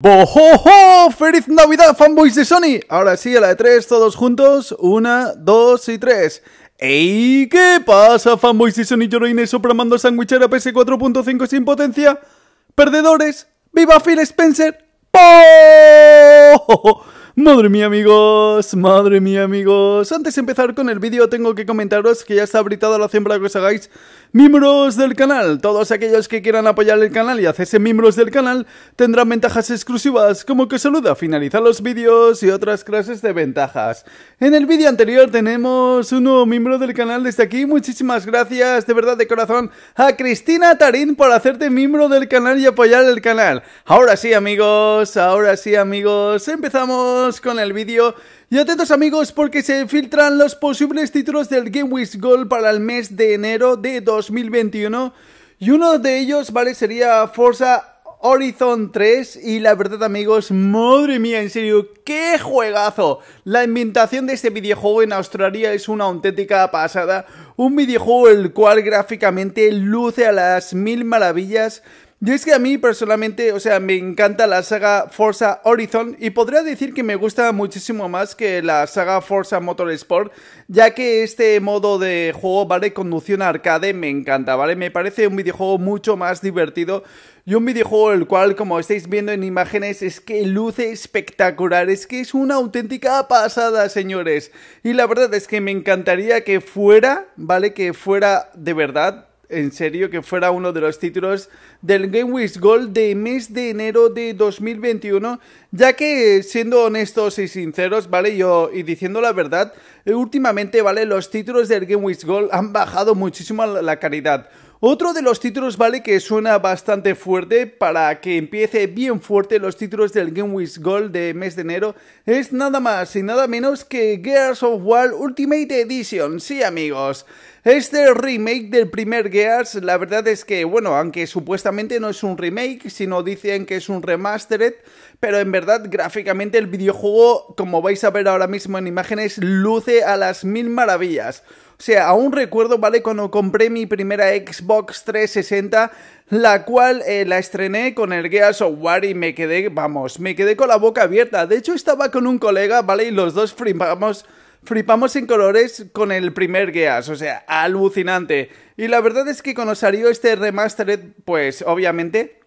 ¡Bojojo! ¡Feliz Navidad, fanboys de Sony! Ahora sí, a la de tres, todos juntos. Una, dos y tres. ¡Ey! ¿Qué pasa, fanboys de Sony? Yo no sandwichera PS4.5 sin potencia. ¡Perdedores! ¡Viva Phil Spencer! Madre mía amigos, madre mía amigos Antes de empezar con el vídeo tengo que comentaros que ya está habilitada la siembra, que os hagáis miembros del canal Todos aquellos que quieran apoyar el canal y hacerse miembros del canal Tendrán ventajas exclusivas como que saluda, finaliza los vídeos y otras clases de ventajas En el vídeo anterior tenemos un nuevo miembro del canal desde aquí Muchísimas gracias de verdad de corazón a Cristina Tarín por hacerte miembro del canal y apoyar el canal Ahora sí amigos, ahora sí amigos, empezamos con el vídeo y atentos amigos porque se filtran los posibles títulos del Game Wish Gold para el mes de enero de 2021 y uno de ellos, ¿vale? Sería Forza Horizon 3 y la verdad amigos, madre mía, en serio, qué juegazo. La inventación de este videojuego en Australia es una auténtica pasada, un videojuego el cual gráficamente luce a las mil maravillas, yo es que a mí personalmente, o sea, me encanta la saga Forza Horizon y podría decir que me gusta muchísimo más que la saga Forza Motorsport, ya que este modo de juego, ¿vale? Conducción arcade me encanta, ¿vale? Me parece un videojuego mucho más divertido y un videojuego el cual, como estáis viendo en imágenes, es que luce espectacular, es que es una auténtica pasada, señores. Y la verdad es que me encantaría que fuera, ¿vale? Que fuera de verdad en serio que fuera uno de los títulos del Game With Gold de mes de enero de 2021, ya que siendo honestos y sinceros, ¿vale? Yo y diciendo la verdad, eh, últimamente, ¿vale? Los títulos del Game With Gold han bajado muchísimo la calidad. Otro de los títulos, ¿vale? Que suena bastante fuerte para que empiece bien fuerte los títulos del Game With Gold de mes de enero es nada más y nada menos que Gears of War Ultimate Edition. Sí, amigos. Este remake del primer Gears, la verdad es que, bueno, aunque supuestamente no es un remake, sino dicen que es un remastered, pero en verdad gráficamente el videojuego, como vais a ver ahora mismo en imágenes, luce a las mil maravillas. O sea, aún recuerdo, ¿vale? Cuando compré mi primera Xbox 360, la cual eh, la estrené con el Gears of War y me quedé, vamos, me quedé con la boca abierta. De hecho, estaba con un colega, ¿vale? Y los dos flipamos Flipamos en colores con el primer Gears, o sea, alucinante. Y la verdad es que cuando salió este remastered, pues obviamente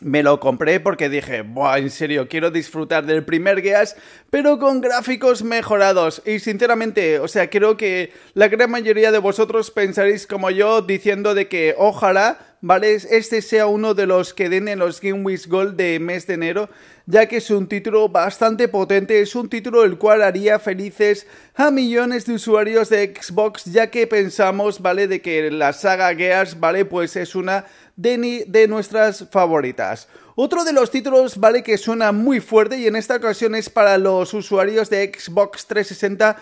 me lo compré porque dije, Buah, en serio, quiero disfrutar del primer Gears, pero con gráficos mejorados. Y sinceramente, o sea, creo que la gran mayoría de vosotros pensaréis como yo diciendo de que ojalá ¿vale? Este sea uno de los que den en los Game Week Gold de mes de enero, ya que es un título bastante potente, es un título el cual haría felices a millones de usuarios de Xbox, ya que pensamos, ¿vale? De que la saga Gears, ¿vale? Pues es una de, de nuestras favoritas. Otro de los títulos, ¿vale? Que suena muy fuerte y en esta ocasión es para los usuarios de Xbox 360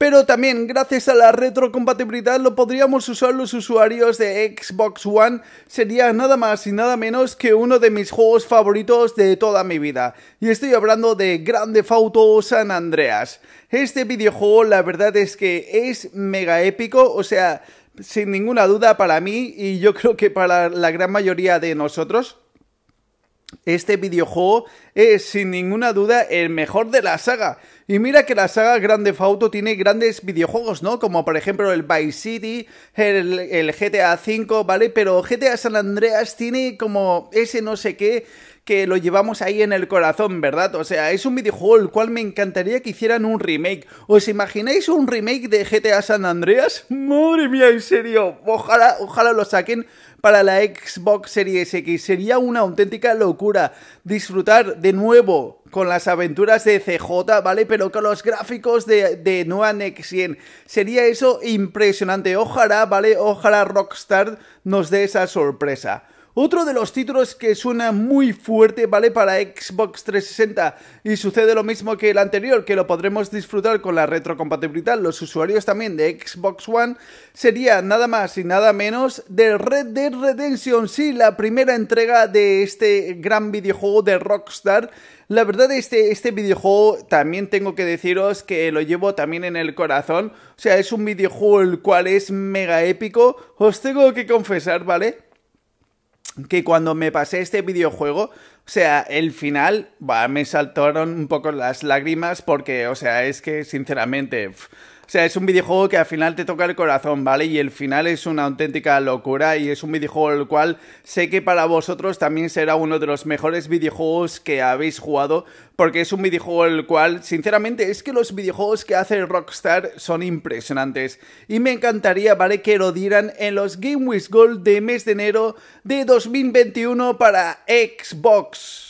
pero también gracias a la retrocompatibilidad lo podríamos usar los usuarios de Xbox One. Sería nada más y nada menos que uno de mis juegos favoritos de toda mi vida. Y estoy hablando de Grande Fauto San Andreas. Este videojuego la verdad es que es mega épico, o sea, sin ninguna duda para mí y yo creo que para la gran mayoría de nosotros. Este videojuego es sin ninguna duda el mejor de la saga. Y mira que la saga Grande Fauto tiene grandes videojuegos, ¿no? Como por ejemplo el Vice City, el, GTA V, ¿vale? Pero GTA San Andreas tiene como ese no sé qué que lo llevamos ahí en el corazón, ¿verdad? O sea, es un videojuego el cual me encantaría que hicieran un remake. ¿Os imagináis un remake de GTA San Andreas? Madre mía, en serio. Ojalá, ojalá lo saquen para la Xbox Series X. Sería una auténtica locura disfrutar de nuevo con las aventuras de CJ, ¿vale? Pero con los gráficos de, de Nueva Next Sería eso impresionante. Ojalá, ¿vale? Ojalá Rockstar nos dé esa sorpresa. Otro de los títulos que suena muy fuerte, ¿vale? Para Xbox 360 y sucede lo mismo que el anterior, que lo podremos disfrutar con la retrocompatibilidad los usuarios también de Xbox One, sería nada más y nada menos de Red Dead Redemption, sí, la primera entrega de este gran videojuego de Rockstar. La verdad, este, este videojuego también tengo que deciros que lo llevo también en el corazón. O sea, es un videojuego el cual es mega épico. Os tengo que confesar, ¿vale? que cuando me pasé este videojuego, o sea, el final, me saltaron un poco las lágrimas porque, o sea, es que sinceramente sea, es un videojuego que al final te toca el corazón, ¿vale? Y el final es una auténtica locura y es un videojuego el cual sé que para vosotros también será uno de los mejores videojuegos que habéis jugado, porque es un videojuego el cual, sinceramente, es que los videojuegos que hace Rockstar son impresionantes. Y me encantaría, ¿vale? Que lo dieran en los Game With Gold de mes de enero de 2021 para Xbox.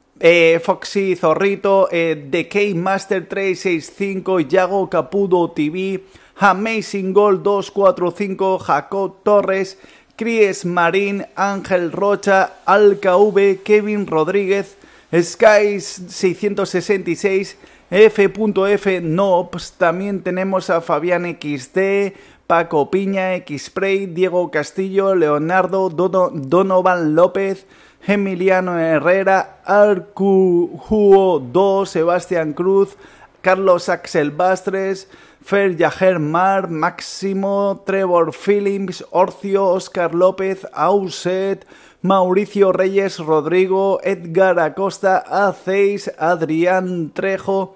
eh, Foxy Zorrito, eh, The Master 365, Yago Capudo TV, Amazing Gold 245, Jacob Torres, Cries Marín, Ángel Rocha, AlcaV, Kevin Rodríguez, Skies 666, F.F. nobs también tenemos a Fabián XD, Paco Piña, x Spray Diego Castillo, Leonardo, Donovan López, Emiliano Herrera, Arcujuo 2, Sebastián Cruz, Carlos Axel Bastres, Fer Yajer Mar, Máximo, Trevor Phillips, Orcio, Oscar López, Auset, Mauricio Reyes, Rodrigo, Edgar Acosta, Aceis, Adrián Trejo,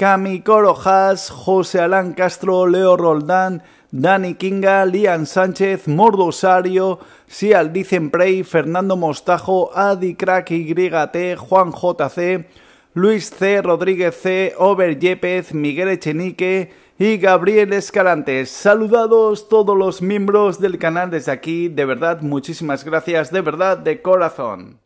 Cami Corojas, José Alán Castro, Leo Roldán, Dani Kinga, Lian Sánchez, Mordo Mordosario, Sial Dicenprey, Fernando Mostajo, Adi Crack YT, Juan JC, Luis C. Rodríguez C., Over Yepes, Miguel Echenique y Gabriel Escalantes. Saludados todos los miembros del canal desde aquí, de verdad, muchísimas gracias, de verdad, de corazón.